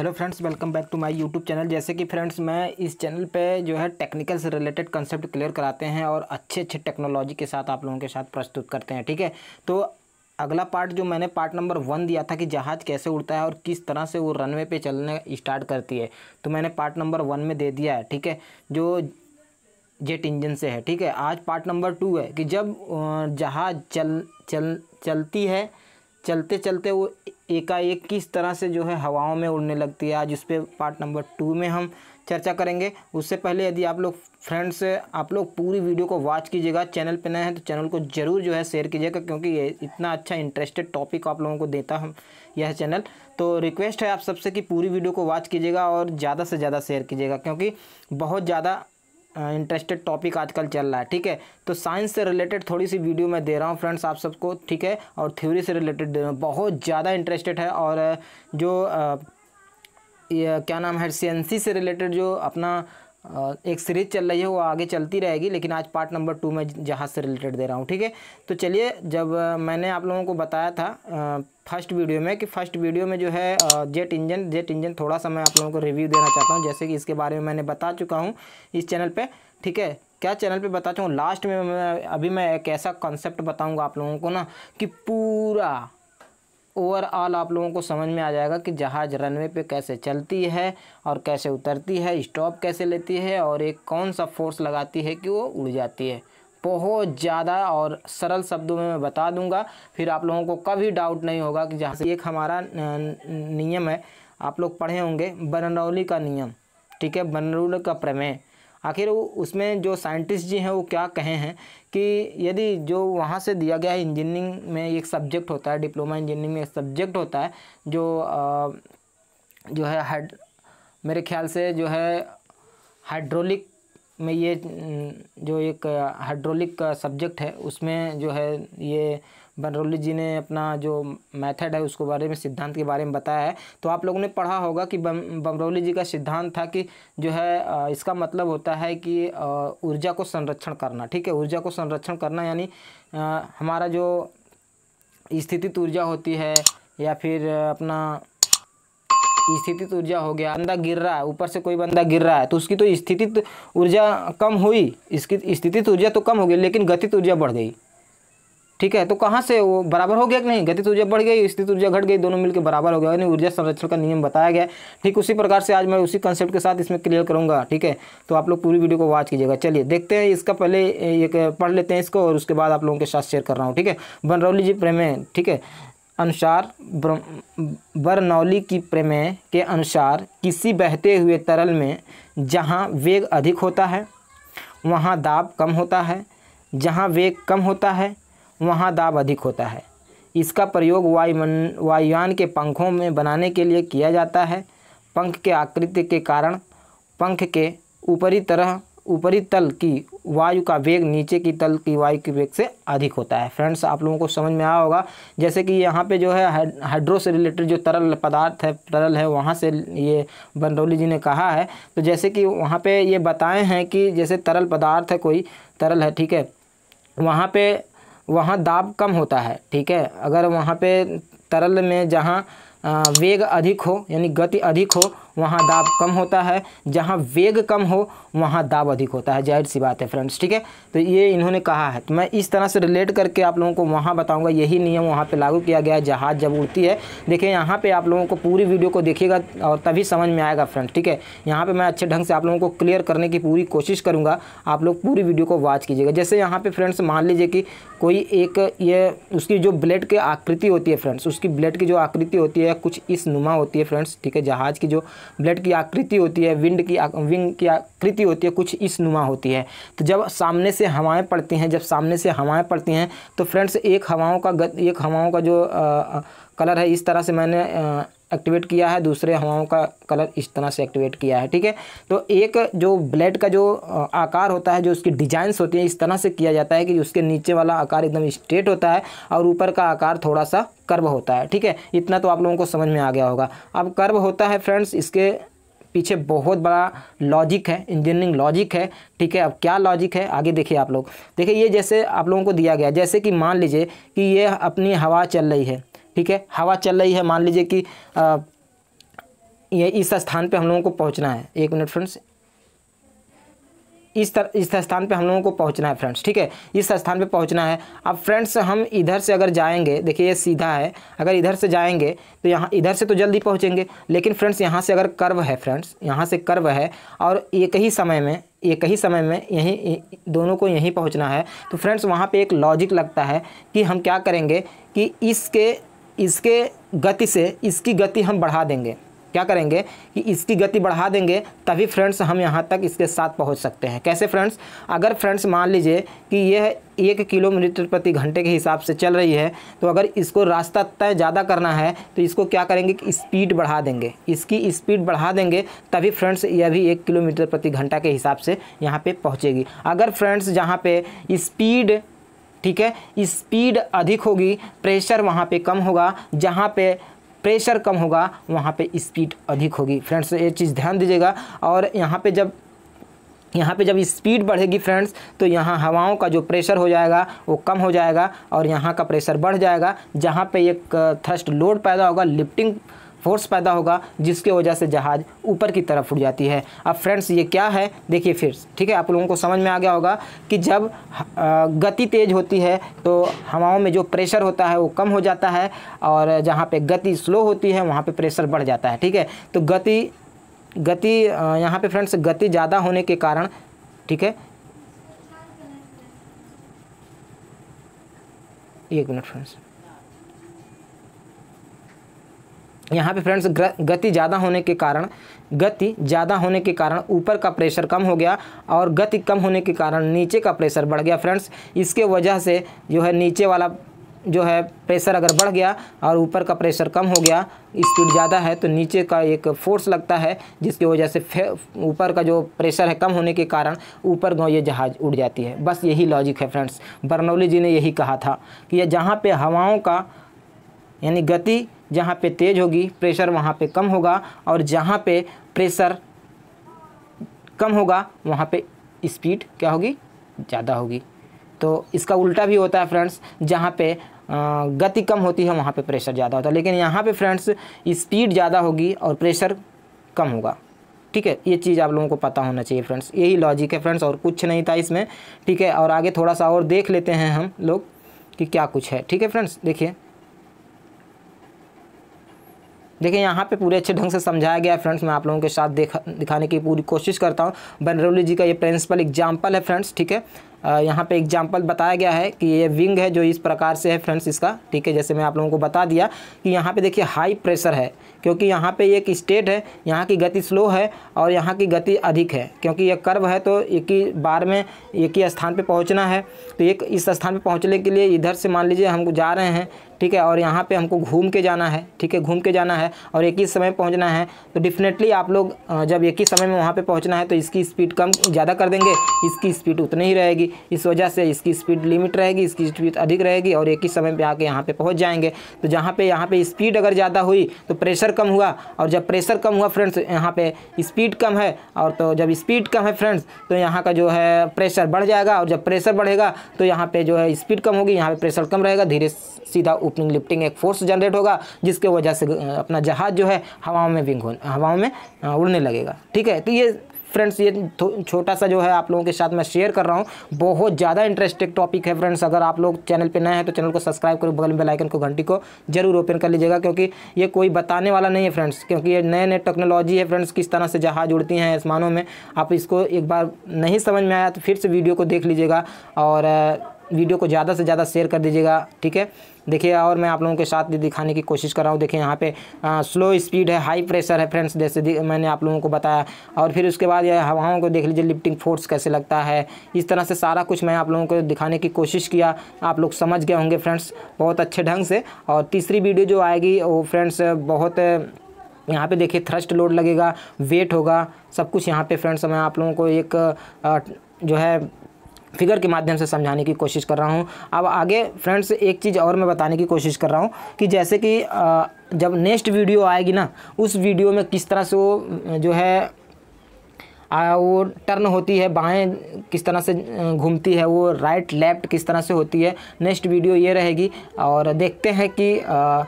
hello friends welcome back to my YouTube channel जैसे कि friends मैं इस चैनल पे जो है टेक्निकल से रिलेटेड कंसेप्ट क्लियर कराते हैं और अच्छे अच्छे टेक्नोलॉजी के साथ आप लोगों के साथ प्रस्तुत करते हैं ठीक है तो अगला पार्ट जो मैंने पार्ट नंबर वन दिया था कि जहाज़ कैसे उड़ता है और किस तरह से वो रनवे पर चलने स्टार्ट करती है तो मैंने पार्ट नंबर वन में दे दिया है ठीक है जो जेट इंजन से है ठीक है आज पार्ट नंबर टू है कि जब जहाज़ चल चल चलती है चलते चलते वो एकाएक किस तरह से जो है हवाओं में उड़ने लगती है आज उस पर पार्ट नंबर टू में हम चर्चा करेंगे उससे पहले यदि आप लोग फ्रेंड्स आप लोग पूरी वीडियो को वॉच कीजिएगा चैनल पर नए हैं तो चैनल को ज़रूर जो है शेयर कीजिएगा क्योंकि ये इतना अच्छा इंटरेस्टेड टॉपिक आप लोगों को देता हम यह चैनल तो रिक्वेस्ट है आप सबसे कि पूरी वीडियो को वॉच कीजिएगा और ज़्यादा से ज़्यादा शेयर कीजिएगा क्योंकि बहुत ज़्यादा इंटरेस्टेड टॉपिक आजकल चल रहा है ठीक है तो साइंस से रिलेटेड थोड़ी सी वीडियो मैं दे रहा हूँ फ्रेंड्स आप सबको ठीक है और थ्योरी से रिलेटेड दे रहा हूँ बहुत ज़्यादा इंटरेस्टेड है और जो आ, क्या नाम है सी से रिलेटेड जो अपना एक सीरीज चल रही है वो आगे चलती रहेगी लेकिन आज पार्ट नंबर टू में जहाज़ से रिलेटेड दे रहा हूँ ठीक है तो चलिए जब मैंने आप लोगों को बताया था फर्स्ट वीडियो में कि फर्स्ट वीडियो में जो है जेट इंजन जेट इंजन थोड़ा सा मैं आप लोगों को रिव्यू देना चाहता हूँ जैसे कि इसके बारे में मैंने बता चुका हूँ इस चैनल पर ठीक है क्या चैनल पर बता चुका हूँ लास्ट में मैं अभी मैं एक ऐसा कॉन्सेप्ट बताऊँगा आप लोगों को ना कि पूरा ओवरऑल आप लोगों को समझ में आ जाएगा कि जहाज़ रनवे पे कैसे चलती है और कैसे उतरती है स्टॉप कैसे लेती है और एक कौन सा फोर्स लगाती है कि वो उड़ जाती है बहुत ज़्यादा और सरल शब्दों में मैं बता दूंगा फिर आप लोगों को कभी डाउट नहीं होगा कि जहाँ से एक हमारा नियम है आप लोग पढ़े होंगे बनरौली का नियम ठीक है बनरौली का प्रमेय आखिर उसमें जो साइंटिस्ट जी हैं वो क्या कहे हैं कि यदि जो वहाँ से दिया गया है इंजीनियरिंग में एक सब्जेक्ट होता है डिप्लोमा इंजीनियरिंग में एक सब्जेक्ट होता है जो आ, जो है हाइड मेरे ख्याल से जो है हाइड्रोलिक में ये जो एक हाइड्रोलिक का सब्जेक्ट है उसमें जो है ये बनरोली जी ने अपना जो मेथड है उसको बारे में सिद्धांत के बारे में बताया है तो आप लोगों ने पढ़ा होगा कि बमरौली जी का सिद्धांत था कि जो है इसका मतलब होता है कि ऊर्जा को संरक्षण करना ठीक है ऊर्जा को संरक्षण करना यानी हमारा जो स्थितित ऊर्जा होती है या फिर अपना स्थितित ऊर्जा हो गया बंदा गिर रहा है ऊपर से कोई बंदा गिर रहा है तो उसकी तो स्थितित ऊर्जा कम हुई इसकी स्थितित ऊर्जा तो कम हो गई लेकिन गतित ऊर्जा बढ़ गई ठीक है तो कहाँ से वो बराबर हो गया कि नहीं गति तो ऊर्जा बढ़ गई स्थित तो ऊर्जा घट गई दोनों मिलकर बराबर हो गया यानी ऊर्जा संरक्षण का नियम बताया गया ठीक उसी प्रकार से आज मैं उसी कंसेप्ट के साथ इसमें क्लियर करूँगा ठीक है तो आप लोग पूरी वीडियो को वॉच कीजिएगा चलिए देखते हैं इसका पहले एक पढ़ लेते हैं इसको और उसके बाद आप लोगों के साथ शेयर कर रहा हूँ ठीक है बनरौली जी प्रेमे ठीक है अनुसार बरनौली की प्रमेय के अनुसार किसी बहते हुए तरल में जहाँ वेग अधिक होता है वहाँ दाब कम होता है जहाँ वेग कम होता है वहाँ दाब अधिक होता है इसका प्रयोग वायुमन वायुयान के पंखों में बनाने के लिए किया जाता है पंख के आकृति के कारण पंख के ऊपरी तरह ऊपरी तल की वायु का वेग नीचे की तल की वायु के वेग से अधिक होता है फ्रेंड्स आप लोगों को समझ में आया होगा जैसे कि यहाँ पे जो है हाइड्रो से रिलेटेड जो तरल पदार्थ है तरल है वहाँ से ये बनरौली जी ने कहा है तो जैसे कि वहाँ पे ये बताए हैं कि जैसे तरल पदार्थ है कोई तरल है ठीक है वहाँ पे वहाँ दाब कम होता है ठीक है अगर वहाँ पे तरल में जहाँ वेग अधिक हो यानी गति अधिक हो वहाँ दाब कम होता है जहाँ वेग कम हो वहाँ दाब अधिक होता है जाहिर सी बात है फ्रेंड्स ठीक है तो ये इन्होंने कहा है तो मैं इस तरह से रिलेट करके आप लोगों को वहाँ बताऊँगा यही नियम वहाँ पर लागू किया गया है जहाज़ जब उड़ती है देखिए यहाँ पर आप लोगों को पूरी वीडियो को देखिएगा और तभी समझ में आएगा फ्रेंड्स ठीक है यहाँ पर मैं अच्छे ढंग से आप लोगों को क्लियर करने की पूरी कोशिश करूँगा आप लोग पूरी वीडियो को वॉच कीजिएगा जैसे यहाँ पर फ्रेंड्स मान लीजिए कि कोई एक ये उसकी जो ब्लेड की आकृति होती है फ्रेंड्स उसकी ब्लेड की जो आकृति होती है कुछ इस नुमा होती है फ्रेंड्स ठीक है जहाज़ की जो ब्लेड की आकृति होती है विंड की विंग की आकृति होती है कुछ इस नुमा होती है तो जब सामने से हवाएं पड़ती हैं जब सामने से हवाएं पड़ती हैं तो फ्रेंड्स एक हवाओं का एक हवाओं का जो आ, कलर है इस तरह से मैंने आ, एक्टिवेट किया है दूसरे हवाओं का कलर इस तरह से एक्टिवेट किया है ठीक है तो एक जो ब्लेड का जो आकार होता है जो उसकी डिजाइंस होती है इस तरह से किया जाता है कि उसके नीचे वाला आकार एकदम स्ट्रेट होता है और ऊपर का आकार थोड़ा सा कर्व होता है ठीक है इतना तो आप लोगों को समझ में आ गया होगा अब कर्व होता है फ्रेंड्स इसके पीछे बहुत बड़ा लॉजिक है इंजीनियरिंग लॉजिक है ठीक है अब क्या लॉजिक है आगे देखिए आप लोग देखिए ये जैसे आप लोगों को दिया गया जैसे कि मान लीजिए कि ये अपनी हवा चल रही है ठीक है हवा चल रही है मान लीजिए कि ये इस स्थान पे हम लोगों को पहुंचना है एक मिनट फ्रेंड्स इस तर, इस स्थान पे हम लोगों को पहुंचना है फ्रेंड्स ठीक है इस स्थान पे पहुंचना है अब फ्रेंड्स हम इधर से अगर जाएंगे देखिए ये सीधा है अगर इधर से जाएंगे तो यहाँ इधर से तो जल्दी पहुंचेंगे लेकिन फ्रेंड्स यहाँ से अगर कर्व है फ्रेंड्स यहाँ से कर्व है और एक ही समय में एक ही समय में यहीं दोनों को यहीं पहुँचना है तो फ्रेंड्स वहाँ पर एक लॉजिक लगता है कि हम क्या करेंगे कि इसके इसके गति से इसकी गति हम बढ़ा देंगे क्या करेंगे कि इसकी गति बढ़ा देंगे तभी फ्रेंड्स हम यहाँ तक इसके साथ पहुँच सकते हैं कैसे फ्रेंड्स अगर फ्रेंड्स मान लीजिए कि यह एक किलोमीटर प्रति घंटे के हिसाब से चल रही है तो अगर इसको रास्ता तय ज़्यादा करना है तो इसको क्या करेंगे कि स्पीड बढ़ा देंगे इसकी स्पीड बढ़ा देंगे तभी फ्रेंड्स यह भी एक किलोमीटर प्रति घंटा के हिसाब से यहाँ पर पहुँचेगी अगर फ्रेंड्स जहाँ पर स्पीड ठीक है स्पीड अधिक होगी प्रेशर वहाँ पे कम होगा जहाँ पे प्रेशर कम होगा वहाँ पे स्पीड अधिक होगी फ्रेंड्स ये चीज़ ध्यान दीजिएगा और यहाँ पे जब यहाँ पे जब स्पीड बढ़ेगी फ्रेंड्स तो यहाँ हवाओं का जो प्रेशर हो जाएगा वो कम हो जाएगा और यहाँ का प्रेशर बढ़ जाएगा जहाँ पे एक थ्रस्ट uh, लोड पैदा होगा लिफ्टिंग फोर्स पैदा होगा जिसके वजह से जहाज़ ऊपर की तरफ उड़ जाती है अब फ्रेंड्स ये क्या है देखिए फिर ठीक है आप लोगों को समझ में आ गया होगा कि जब गति तेज़ होती है तो हवाओं में जो प्रेशर होता है वो कम हो जाता है और जहाँ पे गति स्लो होती है वहाँ पे प्रेशर बढ़ जाता है ठीक है तो गति गति यहाँ पर फ्रेंड्स गति ज़्यादा होने के कारण ठीक है एक मिनट फ्रेंड्स यहाँ पे फ्रेंड्स गति ज़्यादा होने के कारण गति ज़्यादा होने के कारण ऊपर का प्रेशर कम हो गया और गति कम होने के कारण नीचे का प्रेशर बढ़ गया फ्रेंड्स इसके वजह से जो है नीचे वाला जो है प्रेशर अगर बढ़ गया और ऊपर का प्रेशर कम हो गया स्पीड ज़्यादा है तो नीचे का एक फोर्स लगता है जिसकी वजह से ऊपर का जो प्रेशर है कम होने के कारण ऊपर गाँव ये जहाज़ उड़ जाती है बस यही लॉजिक है फ्रेंड्स बर्नौली जी ने यही कहा था कि जहाँ पे हवाओं का यानी गति जहाँ पे तेज़ होगी प्रेशर वहाँ पे कम होगा और जहाँ पे प्रेशर कम होगा वहाँ पे स्पीड क्या होगी ज़्यादा होगी तो इसका उल्टा भी होता है फ्रेंड्स जहाँ पे गति कम होती है वहाँ पे प्रेशर ज़्यादा होता है लेकिन यहाँ पे फ्रेंड्स स्पीड ज़्यादा होगी और प्रेशर कम होगा ठीक है ये चीज़ आप लोगों को पता होना चाहिए फ्रेंड्स यही लॉजिक है फ्रेंड्स और कुछ नहीं था इसमें ठीक है और आगे थोड़ा सा और देख लेते हैं हम लोग कि क्या कुछ है ठीक है फ्रेंड्स देखिए देखिए यहाँ पे पूरे अच्छे ढंग से समझाया गया है फ्रेंड्स मैं आप लोगों के साथ देखा दिखाने की पूरी कोशिश करता हूँ बनरौली जी का ये प्रिंसिपल एग्जाम्पल है फ्रेंड्स ठीक है यहाँ पे एग्जाम्पल बताया गया है कि ये विंग है जो इस प्रकार से है फ्रेंड्स इसका ठीक है जैसे मैं आप लोगों को बता दिया कि यहाँ पे देखिए हाई प्रेशर है क्योंकि यहाँ पे एक स्टेट है यहाँ की गति स्लो है और यहाँ की गति अधिक है क्योंकि ये कर्व है तो एक ही बार में एक ही स्थान पे पहुँचना है तो एक इस स्थान पे पहुँचने के लिए इधर से मान लीजिए हम जा रहे हैं ठीक है और यहाँ पे हमको घूम के जाना है ठीक है घूम के जाना है और एक ही समय पहुँचना है तो डेफिनेटली आप लोग जब एक ही समय में वहाँ पर पहुँचना है तो इसकी स्पीड कम ज़्यादा कर देंगे इसकी स्पीड उतनी ही रहेगी इस वजह से इसकी स्पीड लिमिट रहेगी इसकी स्पीड अधिक रहेगी और एक ही समय पर आके यहाँ पर पहुँच जाएंगे तो जहाँ पर यहाँ पर स्पीड अगर ज़्यादा हुई तो प्रेशर कम हुआ और जब प्रेशर कम हुआ फ्रेंड्स यहाँ पर स्पीड कम है और तो जब स्पीड कम है फ्रेंड्स तो यहाँ का जो है प्रेशर बढ़ जाएगा और जब प्रेशर बढ़ेगा तो यहाँ पर जो है स्पीड कम होगी यहाँ पर प्रेशर कम रहेगा धीरे सीधा ओपनिंग लिफ्टिंग एक फोर्स जनरेट होगा जिसके वजह से अपना जहाज़ जो है हवाओं में विंग हो हवाओं में उड़ने लगेगा ठीक है तो ये फ्रेंड्स ये छोटा सा जो है आप लोगों के साथ मैं शेयर कर रहा हूँ बहुत ज़्यादा इंटरेस्टिंग टॉपिक है फ्रेंड्स अगर आप लोग चैनल पे नए हैं तो चैनल को सब्सक्राइब करो बगल में बेलाइकन को घंटी को जरूर ओपन कर लीजिएगा क्योंकि ये कोई बताने वाला नहीं है फ्रेंड्स क्योंकि ये नए नए टेक्नोलॉजी है फ्रेंड्स किस तरह से जहाज़ उड़ती हैं आसमानों में आप इसको एक बार नहीं समझ में आया तो फिर से वीडियो को देख लीजिएगा और वीडियो को ज़्यादा से ज़्यादा शेयर कर दीजिएगा ठीक है देखिए और मैं आप लोगों के साथ भी दिखाने की कोशिश कर रहा हूँ देखिए यहाँ पे आ, स्लो स्पीड है हाई प्रेशर है फ्रेंड्स जैसे मैंने आप लोगों को बताया और फिर उसके बाद यह हवाओं को देख लीजिए लिफ्टिंग फोर्स कैसे लगता है इस तरह से सारा कुछ मैं आप लोगों को दिखाने की कोशिश किया आप लोग समझ गए होंगे फ्रेंड्स बहुत अच्छे ढंग से और तीसरी वीडियो जो आएगी वो फ्रेंड्स बहुत यहाँ पे देखिए थ्रस्ट लोड लगेगा वेट होगा सब कुछ यहाँ पे फ्रेंड्स मैं आप लोगों को एक जो है फिगर के माध्यम से समझाने की कोशिश कर रहा हूँ अब आगे फ्रेंड्स एक चीज़ और मैं बताने की कोशिश कर रहा हूँ कि जैसे कि जब नेक्स्ट वीडियो आएगी ना उस वीडियो में किस तरह से वो जो है वो टर्न होती है बाएं किस तरह से घूमती है वो राइट लेफ़्ट किस तरह से होती है नेक्स्ट वीडियो ये रहेगी और देखते हैं कि आ,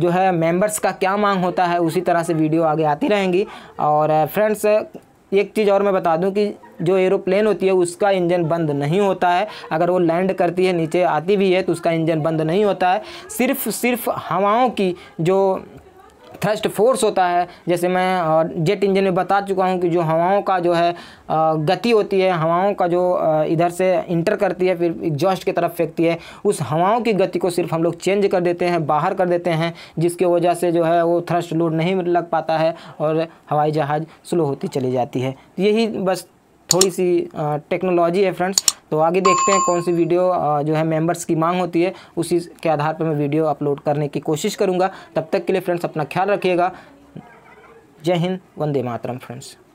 जो है मेंबर्स का क्या मांग होता है उसी तरह से वीडियो आगे आती रहेंगी और फ्रेंड्स एक चीज़ और मैं बता दूं कि जो एरोप्लेन होती है उसका इंजन बंद नहीं होता है अगर वो लैंड करती है नीचे आती भी है तो उसका इंजन बंद नहीं होता है सिर्फ सिर्फ हवाओं की जो थ्रस्ट फोर्स होता है जैसे मैं जेट इंजन में बता चुका हूँ कि जो हवाओं का जो है गति होती है हवाओं का जो इधर से इंटर करती है फिर एग्जॉस्ट की तरफ फेंकती है उस हवाओं की गति को सिर्फ हम लोग चेंज कर देते हैं बाहर कर देते हैं जिसकी वजह से जो है वो थ्रस्ट लोड नहीं लग पाता है और हवाई जहाज़ स्लो होती चली जाती है यही बस थोड़ी सी टेक्नोलॉजी है फ्रेंड्स तो आगे देखते हैं कौन सी वीडियो जो है मेंबर्स की मांग होती है उसी के आधार पर मैं वीडियो अपलोड करने की कोशिश करूँगा तब तक के लिए फ्रेंड्स अपना ख्याल रखिएगा जय हिंद वंदे मातरम फ्रेंड्स